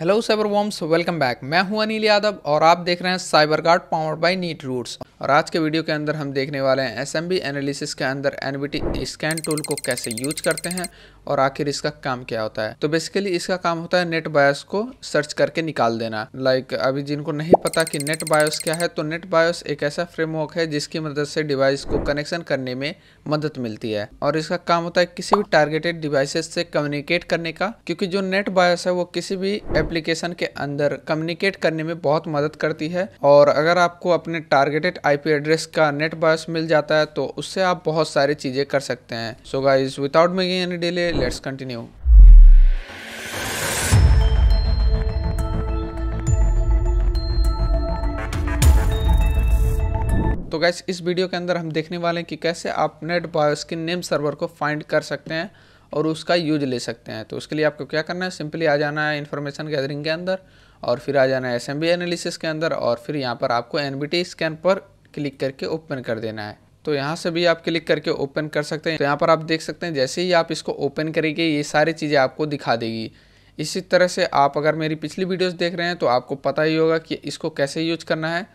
hello cyber worms welcome back मैं हूं अनिल यादव और आप देख रहे हैं Cyber Guard power by Neat Roots और आज के वीडियो के अंदर हम देखने वाले हैं एस एनालिसिस के अंदर एनबीटी स्कैन टूल को कैसे यूज करते हैं और आखिर इसका काम क्या होता है तो बेसिकली इसका काम होता है नेट बायोस को सर्च करके निकाल देना लाइक अभी जिनको नहीं पता कि नेट बायोस क्या है तो नेट बायोस एक ऐसा फ्रेमवर्क है जिसकी मदद से डिवाइस को कनेक्शन करने में मदद मिलती है और इसका काम होता है किसी भी टारगेटेड डिवाइसेस से कम्युनिकेट करने का क्योंकि जो नेट बायोस है वो किसी भी एप्लीकेशन के अंदर कम्युनिकेट करने में बहुत मदद करती है और अगर आपको अपने टारगेटेड आईपी एड्रेस का नेट बस मिल जाता है तो उससे आप बहुत सारी चीज़ें कर सकते हैं so guys without making any delay let's continue तो गैस इस वीडियो के अंदर हम देखने वाले हैं कि कैसे आप नेट बायोस के नेम सर्वर को फाइंड कर सकते हैं और उसका यूज ले सकते हैं तो उसके लिए आपको क्या करना है सिंपली आ जाना है इन्फॉर्मेशन गैदरिंग के अंदर और फिर आ जाना है एस एनालिसिस के अंदर और फिर यहाँ पर आपको एन स्कैन पर क्लिक करके ओपन कर देना है तो यहाँ से भी आप क्लिक करके ओपन कर सकते हैं तो यहाँ पर आप देख सकते हैं जैसे ही आप इसको ओपन करेंगे ये सारी चीज़ें आपको दिखा देगी इसी तरह से आप अगर मेरी पिछली वीडियोस देख रहे हैं तो आपको पता ही होगा कि इसको कैसे यूज करना है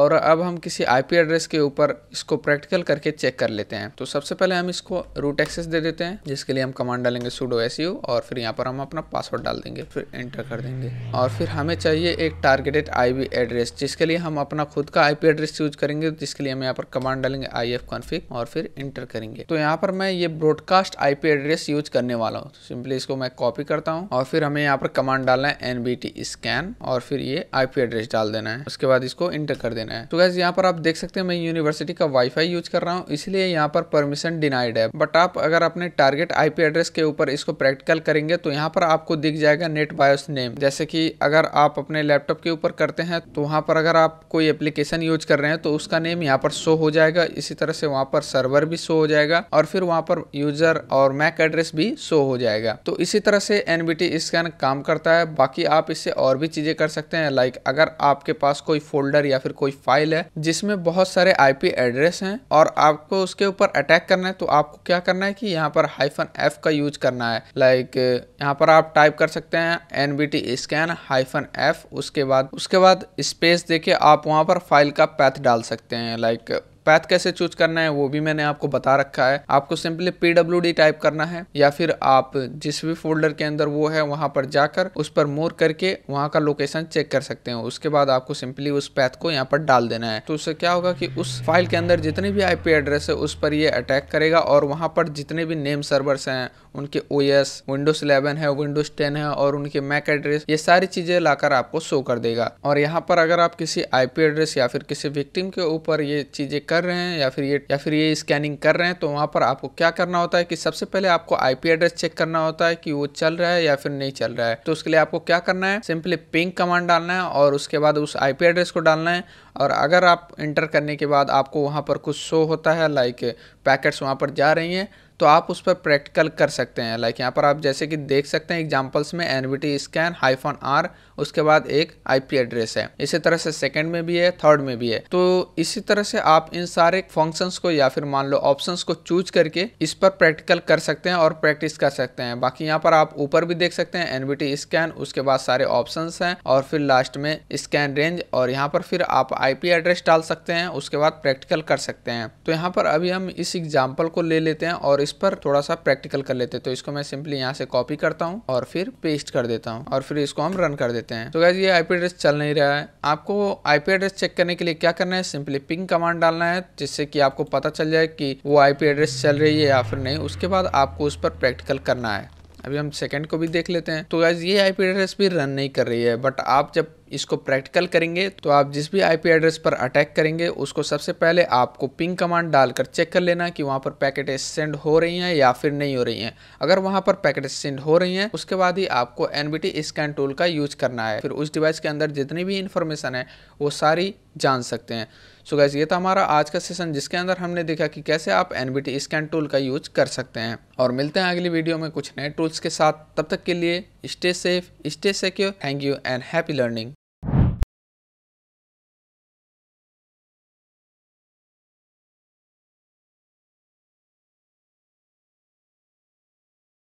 और अब हम किसी आईपी एड्रेस के ऊपर इसको प्रैक्टिकल करके चेक कर लेते हैं तो सबसे पहले हम इसको रूट एक्सेस दे देते हैं जिसके लिए हम कमांड डालेंगे सूडो एस और फिर यहाँ पर हम अपना पासवर्ड डाल देंगे फिर एंटर कर देंगे और फिर हमें चाहिए एक टारगेटेड आई एड्रेस जिसके लिए हम अपना खुद का आई एड्रेस यूज करेंगे जिसके लिए हम यहाँ पर कमांड डालेंगे आई एफ और फिर इंटर करेंगे तो यहाँ पर मैं ये ब्रॉडकास्ट आई एड्रेस यूज करने वाला हूँ सिंपली इसको मैं कॉपी करता हूँ और फिर हमें यहाँ पर कमांड डालना है एन स्कैन और फिर ये आई एड्रेस डाल देना है उसके बाद इसको इंटर कर देना है तो गैस यहाँ पर आप देख सकते हैं मैं यूनिवर्सिटी का वाईफाई यूज कर रहा हूँ इसलिए यहाँ पर परमिशन डिनाइड है बट आप अगर अपने टारगेट आईपी एड्रेस के ऊपर इसको प्रैक्टिकल करेंगे तो यहाँ पर आपको दिख जाएगा नेट बायोस नेम जैसे की अगर आप अपने लैपटॉप के ऊपर करते हैं तो वहाँ पर अगर आप कोई एप्लीकेशन यूज कर रहे हैं तो उसका नेम यहाँ पर शो हो जाएगा इसी तरह से वहाँ पर सर्वर भी शो हो जाएगा और फिर वहाँ पर यूजर और मैक एड्रेस भी शो हो जाएगा तो इसी तरह से एनबीटी स्कैन काम करता है बाकी आप इससे और भी चीजें कर सकते हैं लाइक अगर आपके पास कोई फोल्डर या फिर कोई कोई फाइल है जिसमें बहुत सारे आईपी एड्रेस हैं और आपको उसके ऊपर अटैक करना है तो आपको क्या करना है कि यहाँ पर हाइफन एफ का यूज करना है लाइक यहाँ पर आप टाइप कर सकते हैं N B T scan hyphen F उसके बाद उसके बाद स्पेस देके आप वहाँ पर फाइल का पैथ डाल सकते हैं लाइक पैथ कैसे चूज करना है वो भी मैंने आपको बता रखा है आपको सिंपली पीडब्ल्यू टाइप करना है या फिर आप जिस भी फोल्डर के अंदर वो है वहां पर जाकर उस पर मोर करके वहां का लोकेशन चेक कर सकते हैं उसके बाद आपको सिंपली उस पैथ को यहाँ पर डाल देना है तो उससे क्या होगा कि उस फाइल के अंदर जितने भी आईपी एड्रेस है उस पर ये अटैक करेगा और वहां पर जितने भी नेम सर्वर्स हैं उनके ओ एस विंडोज इलेवन है विंडोज टेन है और उनके मैक एड्रेस ये सारी चीजें लाकर आपको शो कर देगा और यहाँ पर अगर आप किसी आईपी एड्रेस या फिर किसी विक्टिम के ऊपर ये चीजें कर कर रहे हैं या फिर ये या फिर ये स्कैनिंग कर रहे हैं तो वहाँ पर आपको क्या करना होता है कि सबसे पहले आपको आईपी एड्रेस चेक करना होता है कि वो चल रहा है या फिर नहीं चल रहा है तो उसके लिए आपको क्या करना है सिंपली पिंक कमांड डालना है और उसके बाद उस आईपी एड्रेस को डालना है और अगर आप इंटर करने के बाद आपको वहाँ पर कुछ शो होता है लाइक पैकेट्स वहाँ पर जा रही हैं तो आप उस पर प्रैक्टिकल कर सकते हैं लाइक यहाँ पर आप जैसे कि देख सकते हैं एग्जाम्पल्स में एन स्कैन हाईफोन आर उसके बाद एक आईपी एड्रेस है इसी तरह से सेकंड में भी है थर्ड में भी है तो इसी तरह से आप इन सारे फंक्शंस को या फिर मान लो ऑप्शंस को चूज करके इस पर प्रैक्टिकल कर सकते हैं और प्रैक्टिस कर सकते हैं बाकी यहाँ पर आप ऊपर भी देख सकते हैं एनबीटी स्कैन उसके बाद सारे ऑप्शन है और फिर लास्ट में स्कैन रेंज और यहाँ पर फिर आप आईपी एड्रेस डाल सकते हैं उसके बाद प्रैक्टिकल कर सकते हैं तो यहाँ पर अभी हम इस एग्जाम्पल को ले लेते हैं और इस पर थोड़ा सा प्रैक्टिकल कर लेते हैं तो इसको मैं सिंपली यहाँ से कॉपी करता हूँ और फिर पेस्ट कर देता हूँ और फिर इसको हम रन कर देते हैं तो ये आईपी एड्रेस चल नहीं रहा है आपको आईपी एड्रेस चेक करने के लिए क्या करना है सिंपली पिंग कमांड डालना है जिससे कि आपको पता चल जाए कि वो आईपी एड्रेस चल रही है या फिर नहीं उसके बाद आपको उस पर प्रैक्टिकल करना है अभी हम सेकंड को भी देख लेते हैं तो गैस ये आईपी एड्रेस भी रन नहीं कर रही है बट आप जब इसको प्रैक्टिकल करेंगे तो आप जिस भी आईपी एड्रेस पर अटैक करेंगे उसको सबसे पहले आपको पिंग कमांड डालकर चेक कर लेना कि वहाँ पर पैकेट सेंड हो रही हैं या फिर नहीं हो रही हैं अगर वहाँ पर पैकेट सेंड हो रही हैं उसके बाद ही आपको एन स्कैन टूल का यूज करना है फिर उस डिवाइस के अंदर जितनी भी इन्फॉर्मेशन है वो सारी जान सकते हैं सो गैस ये था हमारा आज का सेशन जिसके अंदर हमने देखा कि कैसे आप एन स्कैन टूल का यूज कर सकते हैं और मिलते हैं अगली वीडियो में कुछ नए टूल्स के साथ तब तक के लिए stay safe stay secure thank you and happy learning